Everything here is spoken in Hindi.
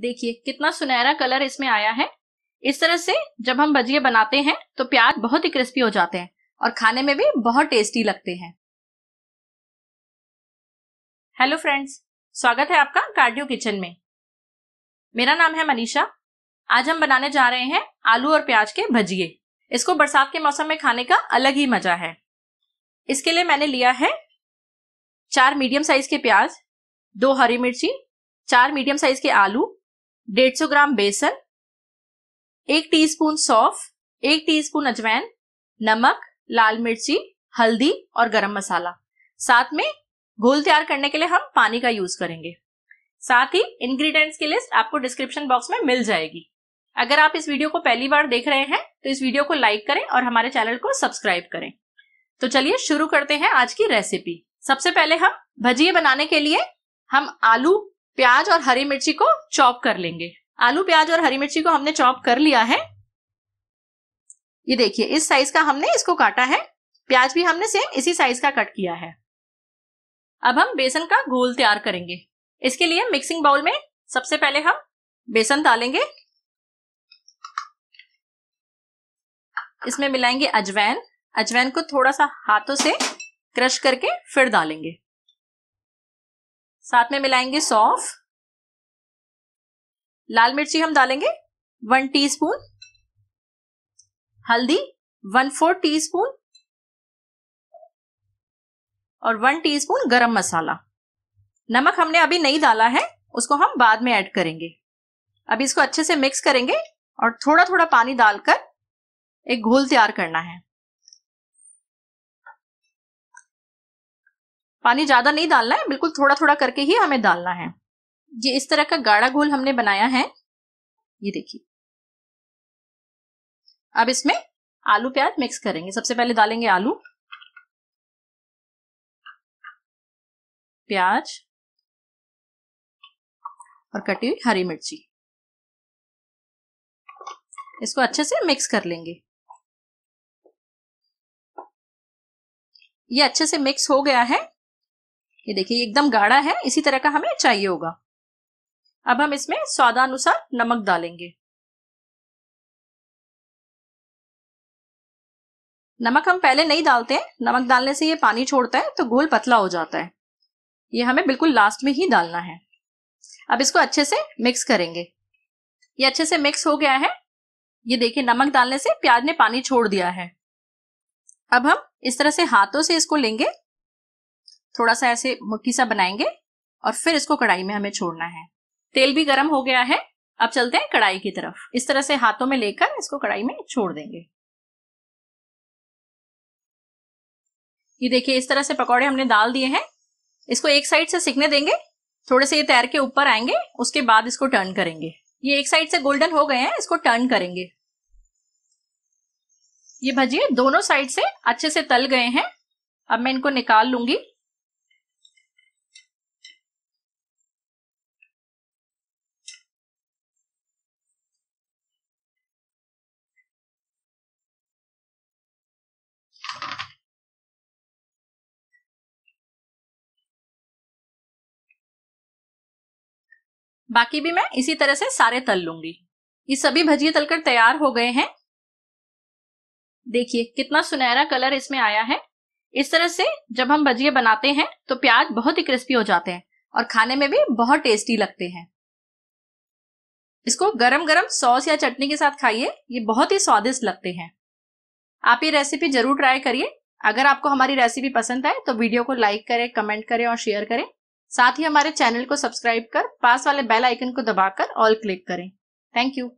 देखिए कितना सुनहरा कलर इसमें आया है इस तरह से जब हम भजिए बनाते हैं तो प्याज बहुत ही क्रिस्पी हो जाते हैं और खाने में भी बहुत टेस्टी लगते हैं हेलो फ्रेंड्स स्वागत है आपका कार्डियो किचन में मेरा नाम है मनीषा आज हम बनाने जा रहे हैं आलू और प्याज के भजिए इसको बरसात के मौसम में खाने का अलग ही मजा है इसके लिए मैंने लिया है चार मीडियम साइज के प्याज दो हरी मिर्ची चार मीडियम साइज के आलू सौ ग्राम बेसन एक टीस्पून सौफ एक टीस्पून अजवैन नमक लाल मिर्ची हल्दी और गरम मसाला साथ में घोल तैयार करने के लिए हम पानी का यूज करेंगे साथ ही इंग्रेडिएंट्स की लिस्ट आपको डिस्क्रिप्शन बॉक्स में मिल जाएगी अगर आप इस वीडियो को पहली बार देख रहे हैं तो इस वीडियो को लाइक करें और हमारे चैनल को सब्सक्राइब करें तो चलिए शुरू करते हैं आज की रेसिपी सबसे पहले हम भजिए बनाने के लिए हम आलू प्याज और हरी मिर्ची को चॉप कर लेंगे आलू प्याज और हरी मिर्ची को हमने चॉप कर लिया है ये देखिए इस साइज का हमने इसको काटा है प्याज भी हमने सेम इसी साइज का कट किया है अब हम बेसन का घोल तैयार करेंगे इसके लिए मिक्सिंग बाउल में सबसे पहले हम बेसन डालेंगे इसमें मिलाएंगे अजवैन अजवैन को थोड़ा सा हाथों से क्रश करके फिर डालेंगे साथ में मिलाएंगे सौफ लाल मिर्ची हम डालेंगे वन टीस्पून हल्दी वन फोर टीस्पून और वन टीस्पून गरम मसाला नमक हमने अभी नहीं डाला है उसको हम बाद में ऐड करेंगे अभी इसको अच्छे से मिक्स करेंगे और थोड़ा थोड़ा पानी डालकर एक घोल तैयार करना है पानी ज्यादा नहीं डालना है बिल्कुल थोड़ा थोड़ा करके ही हमें डालना है ये इस तरह का गाढ़ा घोल हमने बनाया है ये देखिए अब इसमें आलू प्याज मिक्स करेंगे सबसे पहले डालेंगे आलू प्याज और कटी हुई हरी मिर्ची इसको अच्छे से मिक्स कर लेंगे ये अच्छे से मिक्स हो गया है ये देखिए एकदम गाढ़ा है इसी तरह का हमें चाहिए होगा अब हम इसमें स्वादानुसार नमक डालेंगे नमक हम पहले नहीं डालते हैं नमक डालने से ये पानी छोड़ता है तो घोल पतला हो जाता है ये हमें बिल्कुल लास्ट में ही डालना है अब इसको अच्छे से मिक्स करेंगे ये अच्छे से मिक्स हो गया है ये देखिए नमक डालने से प्याज ने पानी छोड़ दिया है अब हम इस तरह से हाथों से इसको लेंगे थोड़ा सा ऐसे मुट्ठी सा बनाएंगे और फिर इसको कढ़ाई में हमें छोड़ना है तेल भी गर्म हो गया है अब चलते हैं कढ़ाई की तरफ इस तरह से हाथों में लेकर इसको कढ़ाई में छोड़ देंगे ये देखिए इस तरह से पकौड़े हमने डाल दिए हैं इसको एक साइड से सिकने देंगे थोड़े से ये तैर के ऊपर आएंगे उसके बाद इसको टर्न करेंगे ये एक साइड से गोल्डन हो गए हैं इसको टर्न करेंगे ये भजिए दोनों साइड से अच्छे से तल गए हैं अब मैं इनको निकाल लूंगी बाकी भी मैं इसी तरह से सारे तल लूंगी ये सभी भजिए तलकर तैयार हो गए हैं देखिए कितना सुनहरा कलर इसमें आया है इस तरह से जब हम भजिए बनाते हैं तो प्याज बहुत ही क्रिस्पी हो जाते हैं और खाने में भी बहुत टेस्टी लगते हैं इसको गरम गरम सॉस या चटनी के साथ खाइए ये बहुत ही स्वादिष्ट लगते हैं आप ये रेसिपी जरूर ट्राई करिए अगर आपको हमारी रेसिपी पसंद आए तो वीडियो को लाइक करें कमेंट करें और शेयर करें साथ ही हमारे चैनल को सब्सक्राइब कर पास वाले बेल आइकन को दबाकर ऑल क्लिक करें थैंक यू